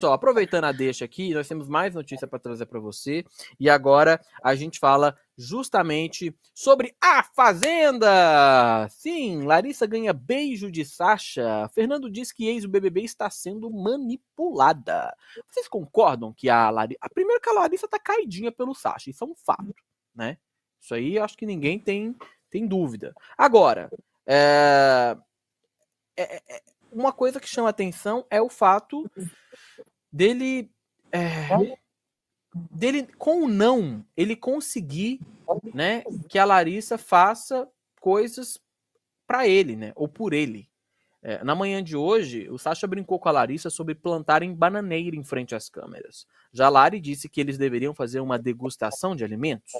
só, aproveitando a deixa aqui, nós temos mais notícia para trazer para você. E agora a gente fala justamente sobre a Fazenda. Sim, Larissa ganha beijo de Sasha. Fernando diz que ex BBB está sendo manipulada. Vocês concordam que a Larissa. A primeira que a Larissa está caidinha pelo Sasha, isso é um fato, né? Isso aí acho que ninguém tem, tem dúvida. Agora, é... É, é, uma coisa que chama atenção é o fato dele. É, é, dele, com o não, ele conseguir né, que a Larissa faça coisas para ele, né? Ou por ele. É, na manhã de hoje, o Sasha brincou com a Larissa sobre plantarem bananeira em frente às câmeras. Já Lari disse que eles deveriam fazer uma degustação de alimentos.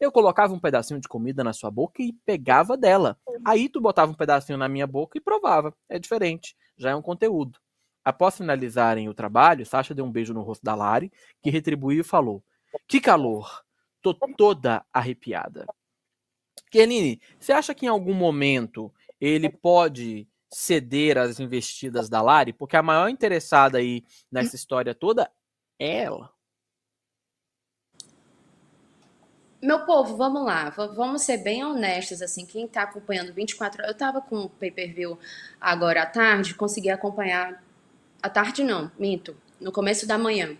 Eu colocava um pedacinho de comida na sua boca e pegava dela. Aí tu botava um pedacinho na minha boca e provava. É diferente, já é um conteúdo. Após finalizarem o trabalho, Sasha deu um beijo no rosto da Lari, que retribuiu e falou: Que calor! Tô toda arrepiada. Kernini, você acha que em algum momento ele pode ceder às investidas da Lari? Porque a maior interessada aí nessa história toda é ela. Meu povo, vamos lá, vamos ser bem honestos, assim, quem está acompanhando 24 horas? eu estava com o pay-per-view agora à tarde, consegui acompanhar à tarde não, minto, no começo da manhã.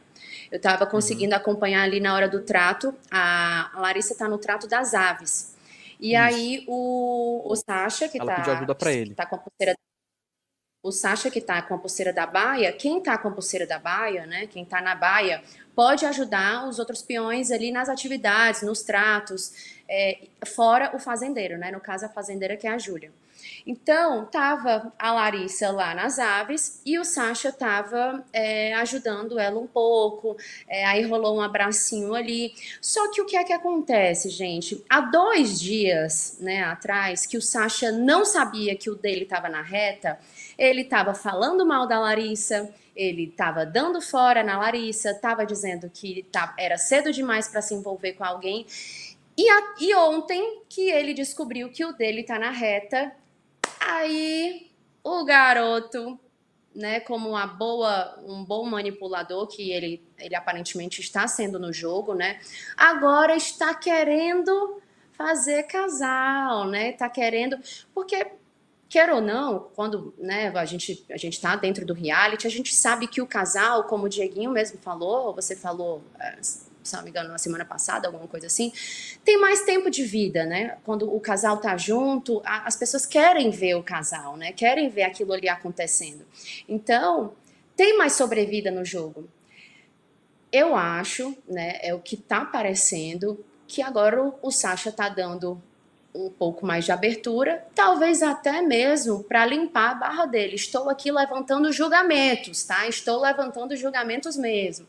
Eu estava uhum. conseguindo uhum. acompanhar ali na hora do trato, a, Larissa está no trato das aves. E Isso. aí o, o Sasha, que está tá com a pulseira o Sasha que está com a pulseira da baia, quem está com a pulseira da baia, né, quem está na baia, pode ajudar os outros peões ali nas atividades, nos tratos, é, fora o fazendeiro, né, no caso a fazendeira que é a Júlia. Então, tava a Larissa lá nas aves e o Sasha tava é, ajudando ela um pouco, é, aí rolou um abracinho ali. Só que o que é que acontece, gente? Há dois dias né, atrás, que o Sasha não sabia que o dele estava na reta, ele estava falando mal da Larissa, ele estava dando fora na Larissa, estava dizendo que tá, era cedo demais para se envolver com alguém. E, a, e, ontem que ele descobriu que o dele está na reta, Aí o garoto, né, como uma boa, um bom manipulador que ele, ele aparentemente está sendo no jogo, né? Agora está querendo fazer casal, né? Está querendo, porque quer ou não, quando né, a gente a gente está dentro do reality, a gente sabe que o casal, como o Dieguinho mesmo falou, você falou eh, se não me engano, na semana passada, alguma coisa assim, tem mais tempo de vida, né? Quando o casal tá junto, a, as pessoas querem ver o casal, né? Querem ver aquilo ali acontecendo. Então, tem mais sobrevida no jogo. Eu acho, né, é o que tá parecendo, que agora o, o Sasha tá dando um pouco mais de abertura, talvez até mesmo para limpar a barra dele. Estou aqui levantando julgamentos, tá? Estou levantando julgamentos mesmo.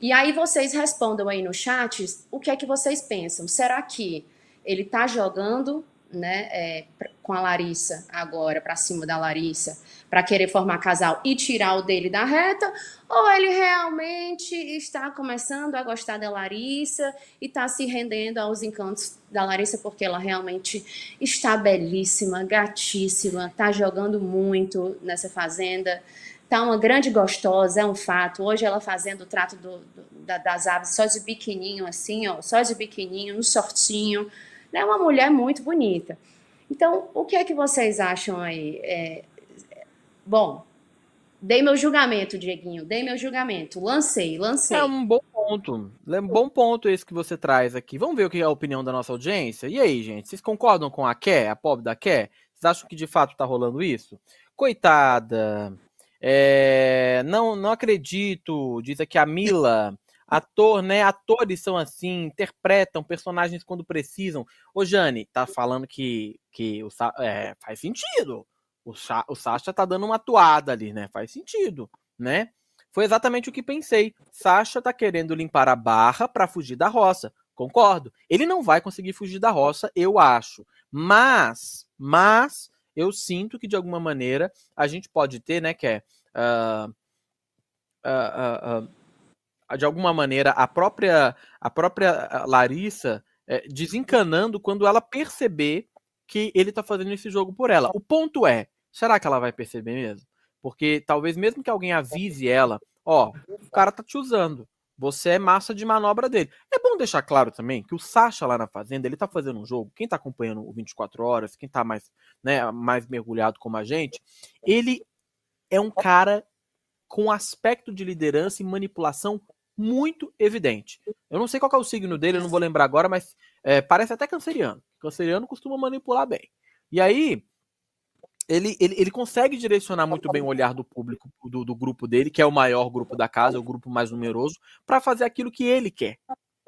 E aí vocês respondam aí no chat o que é que vocês pensam. Será que ele está jogando né, é, com a Larissa agora, para cima da Larissa, para querer formar casal e tirar o dele da reta, ou ele realmente está começando a gostar da Larissa e está se rendendo aos encantos da Larissa porque ela realmente está belíssima, gatíssima, está jogando muito nessa fazenda. Tá uma grande gostosa, é um fato. Hoje ela fazendo o trato do, do, da, das aves só de biquininho, assim, ó, só de biquininho, no sortinho. É né? uma mulher muito bonita. Então, o que é que vocês acham aí? É, bom, dei meu julgamento, Dieguinho, dei meu julgamento. Lancei, lancei. É um bom ponto. É um bom ponto esse que você traz aqui. Vamos ver o que é a opinião da nossa audiência? E aí, gente, vocês concordam com a Ké, a pobre da Ké? Vocês acham que de fato tá rolando isso? Coitada. É, não, não acredito, diz aqui a Mila. Ator, né? Atores são assim, interpretam personagens quando precisam. Ô, Jane, tá falando que, que o Sa é, faz sentido. O, Sa o Sasha tá dando uma atuada ali, né? Faz sentido, né? Foi exatamente o que pensei. Sasha tá querendo limpar a barra para fugir da roça. Concordo. Ele não vai conseguir fugir da roça, eu acho. Mas, mas eu sinto que de alguma maneira a gente pode ter, né, que é uh, uh, uh, de alguma maneira a própria a própria ah, Larissa é, desencanando quando ela perceber que ele está fazendo esse jogo por ela. O ponto é, será que ela vai perceber mesmo? Porque talvez mesmo que alguém avise ela, ó, o cara tá te usando. Você é massa de manobra dele. É bom deixar claro também que o Sasha lá na fazenda, ele tá fazendo um jogo, quem tá acompanhando o 24 horas, quem tá mais, né, mais mergulhado como a gente, ele é um cara com aspecto de liderança e manipulação muito evidente. Eu não sei qual é o signo dele, eu não vou lembrar agora, mas é, parece até canceriano. Canceriano costuma manipular bem. E aí, ele, ele, ele consegue direcionar muito bem o olhar do público, do, do grupo dele, que é o maior grupo da casa, o grupo mais numeroso, para fazer aquilo que ele quer,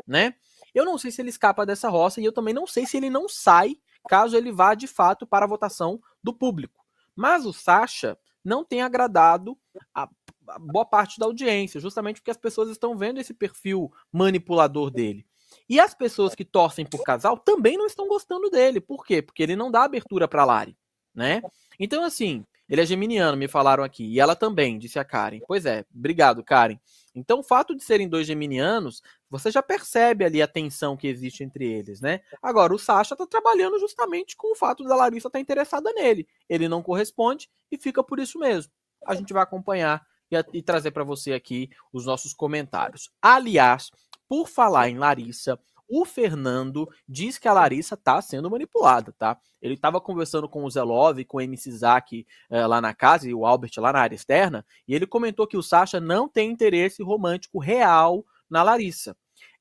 né? Eu não sei se ele escapa dessa roça e eu também não sei se ele não sai caso ele vá de fato para a votação do público. Mas o Sacha não tem agradado a, a boa parte da audiência, justamente porque as pessoas estão vendo esse perfil manipulador dele. E as pessoas que torcem por casal também não estão gostando dele. Por quê? Porque ele não dá abertura para Lari né? Então, assim, ele é geminiano, me falaram aqui. E ela também, disse a Karen. Pois é, obrigado, Karen. Então, o fato de serem dois geminianos, você já percebe ali a tensão que existe entre eles, né? Agora, o Sasha tá trabalhando justamente com o fato da Larissa estar tá interessada nele. Ele não corresponde e fica por isso mesmo. A gente vai acompanhar e, a, e trazer para você aqui os nossos comentários. Aliás, por falar em Larissa, o Fernando diz que a Larissa tá sendo manipulada, tá? Ele tava conversando com o Zelov, com o MC Zack é, lá na casa e o Albert lá na área externa, e ele comentou que o Sasha não tem interesse romântico real na Larissa.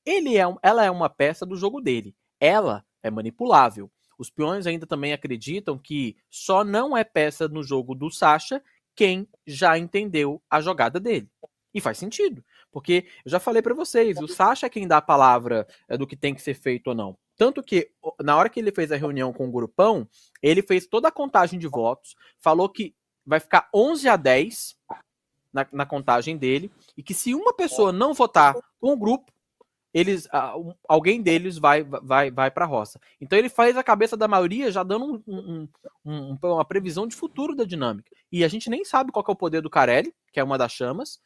Ele é, ela é uma peça do jogo dele. Ela é manipulável. Os peões ainda também acreditam que só não é peça no jogo do Sasha quem já entendeu a jogada dele. E faz sentido, porque eu já falei para vocês, o uhum. Sasha é quem dá a palavra eh, do que tem que ser feito ou não. Tanto que, na hora que ele fez a reunião com o grupão, ele fez toda a contagem de votos, falou que vai ficar 11 a 10 na, na contagem dele, e que se uma pessoa não votar com o grupo, eles alguém deles vai vai vai para a roça. Então ele faz a cabeça da maioria já dando um, um, um, uma previsão de futuro da dinâmica. E a gente nem sabe qual é o poder do Carelli, que é uma das chamas,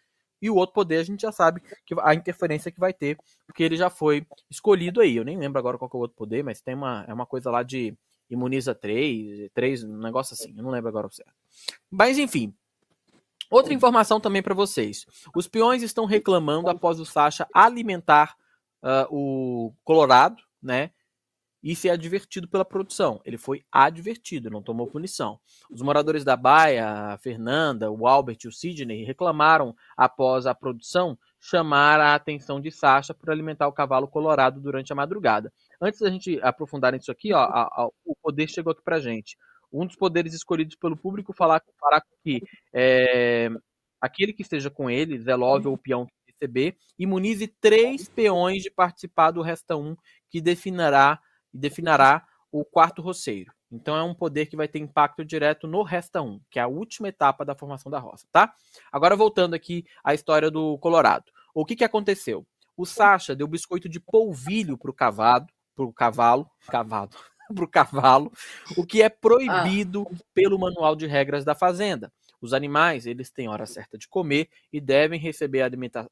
e o outro poder a gente já sabe que a interferência que vai ter, porque ele já foi escolhido aí. Eu nem lembro agora qual é o outro poder, mas tem uma, é uma coisa lá de imuniza 3, 3, um negócio assim, eu não lembro agora o certo. Mas enfim, outra informação também para vocês. Os peões estão reclamando após o Sacha alimentar uh, o Colorado, né? e é advertido pela produção. Ele foi advertido, não tomou punição. Os moradores da Baia, a Fernanda, o Albert e o Sidney reclamaram após a produção chamar a atenção de Sasha por alimentar o cavalo colorado durante a madrugada. Antes da gente aprofundar nisso aqui, ó, a, a, o poder chegou aqui pra gente. Um dos poderes escolhidos pelo público falar, fará com que é, aquele que esteja com ele, Zé Love ou o peão que receber, imunize três peões de participar do Resta 1, que definirá e definirá o quarto roceiro. Então é um poder que vai ter impacto direto no Resta 1, que é a última etapa da formação da roça, tá? Agora voltando aqui à história do Colorado. O que, que aconteceu? O Sasha deu biscoito de polvilho pro cavado, pro cavalo, cavado, pro cavalo, o que é proibido ah. pelo manual de regras da fazenda. Os animais, eles têm hora certa de comer e devem receber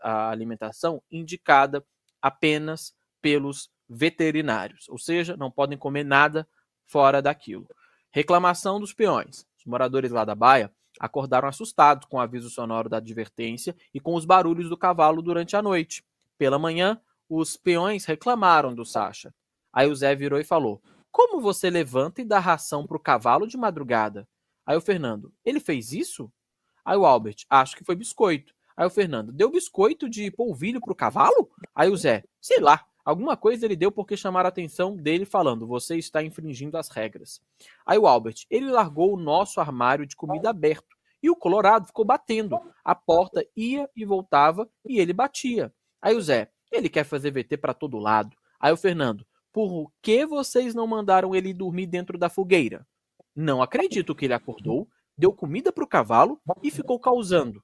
a alimentação indicada apenas pelos veterinários, ou seja, não podem comer nada fora daquilo. Reclamação dos peões. Os moradores lá da baia acordaram assustados com o aviso sonoro da advertência e com os barulhos do cavalo durante a noite. Pela manhã, os peões reclamaram do Sacha. Aí o Zé virou e falou: Como você levanta e dá ração para o cavalo de madrugada? Aí o Fernando: Ele fez isso? Aí o Albert: Acho que foi biscoito. Aí o Fernando: Deu biscoito de polvilho para o cavalo? Aí o Zé: Sei lá, Alguma coisa ele deu porque chamaram a atenção dele falando: você está infringindo as regras. Aí o Albert, ele largou o nosso armário de comida aberto e o Colorado ficou batendo. A porta ia e voltava e ele batia. Aí o Zé, ele quer fazer VT para todo lado. Aí o Fernando, por que vocês não mandaram ele dormir dentro da fogueira? Não acredito que ele acordou, deu comida para o cavalo e ficou causando.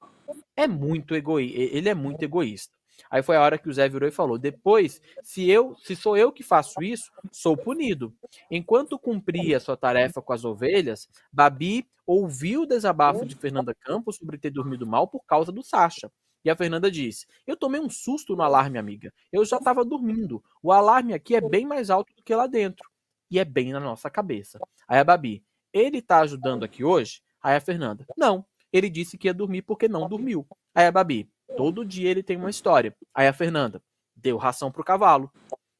É muito egoí ele é muito egoísta. Aí foi a hora que o Zé virou e falou: depois, se eu, se sou eu que faço isso, sou punido. Enquanto cumpria sua tarefa com as ovelhas, Babi ouviu o desabafo de Fernanda Campos sobre ter dormido mal por causa do Sacha. E a Fernanda disse: Eu tomei um susto no alarme, amiga. Eu já estava dormindo. O alarme aqui é bem mais alto do que lá dentro. E é bem na nossa cabeça. Aí a Babi: Ele está ajudando aqui hoje? Aí a Fernanda: Não. Ele disse que ia dormir porque não dormiu. Aí a Babi: Todo dia ele tem uma história. Aí a Fernanda deu ração pro cavalo.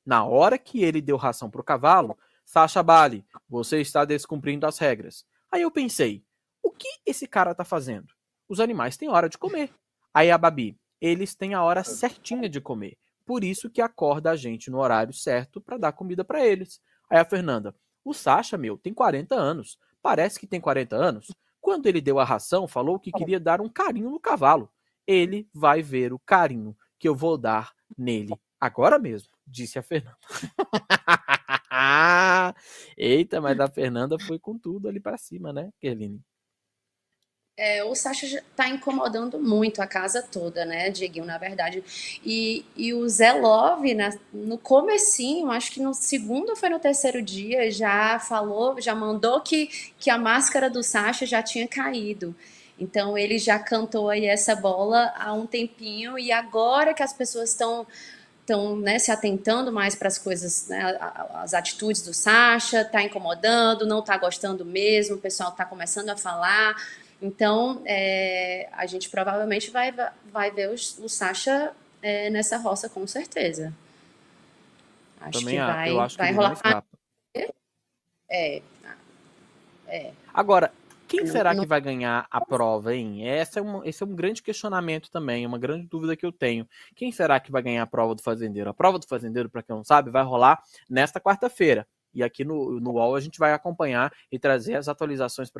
Na hora que ele deu ração pro cavalo, Sasha Bali, você está descumprindo as regras. Aí eu pensei, o que esse cara tá fazendo? Os animais têm hora de comer. Aí a Babi, eles têm a hora certinha de comer. Por isso que acorda a gente no horário certo para dar comida para eles. Aí a Fernanda, o Sasha, meu, tem 40 anos. Parece que tem 40 anos. Quando ele deu a ração, falou que queria dar um carinho no cavalo ele vai ver o carinho que eu vou dar nele agora mesmo, disse a Fernanda. Eita, mas a Fernanda foi com tudo ali para cima, né, Kerline? É, o Sasha está incomodando muito a casa toda, né, Dieguinho, na verdade. E, e o Zé Love, né, no comecinho, acho que no segundo ou foi no terceiro dia, já falou, já mandou que, que a máscara do Sasha já tinha caído. Então ele já cantou aí essa bola há um tempinho e agora que as pessoas estão estão né, se atentando mais para as coisas, né, as atitudes do Sacha, tá incomodando, não tá gostando mesmo, o pessoal tá começando a falar. Então, é, a gente provavelmente vai, vai ver o Sacha é, nessa roça com certeza. Acho Também que vai, eu acho vai que rolar. É, é. Agora, quem será que vai ganhar a prova, hein? Essa é uma, esse é um grande questionamento também, é uma grande dúvida que eu tenho. Quem será que vai ganhar a prova do fazendeiro? A prova do fazendeiro, para quem não sabe, vai rolar nesta quarta-feira. E aqui no, no UOL a gente vai acompanhar e trazer as atualizações para